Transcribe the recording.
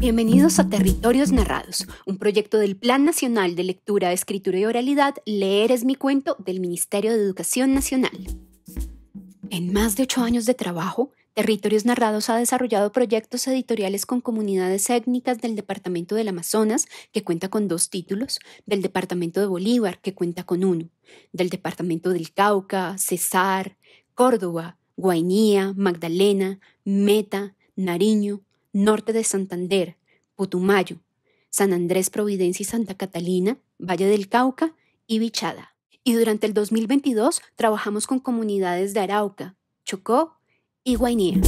Bienvenidos a Territorios Narrados, un proyecto del Plan Nacional de Lectura, Escritura y Oralidad Leer es mi cuento del Ministerio de Educación Nacional. En más de ocho años de trabajo, Territorios Narrados ha desarrollado proyectos editoriales con comunidades étnicas del Departamento del Amazonas, que cuenta con dos títulos, del Departamento de Bolívar, que cuenta con uno, del Departamento del Cauca, Cesar, Córdoba, Guainía, Magdalena, Meta, Nariño, norte de Santander, Putumayo, San Andrés, Providencia y Santa Catalina, Valle del Cauca y Bichada. Y durante el 2022 trabajamos con comunidades de Arauca, Chocó y Guainía.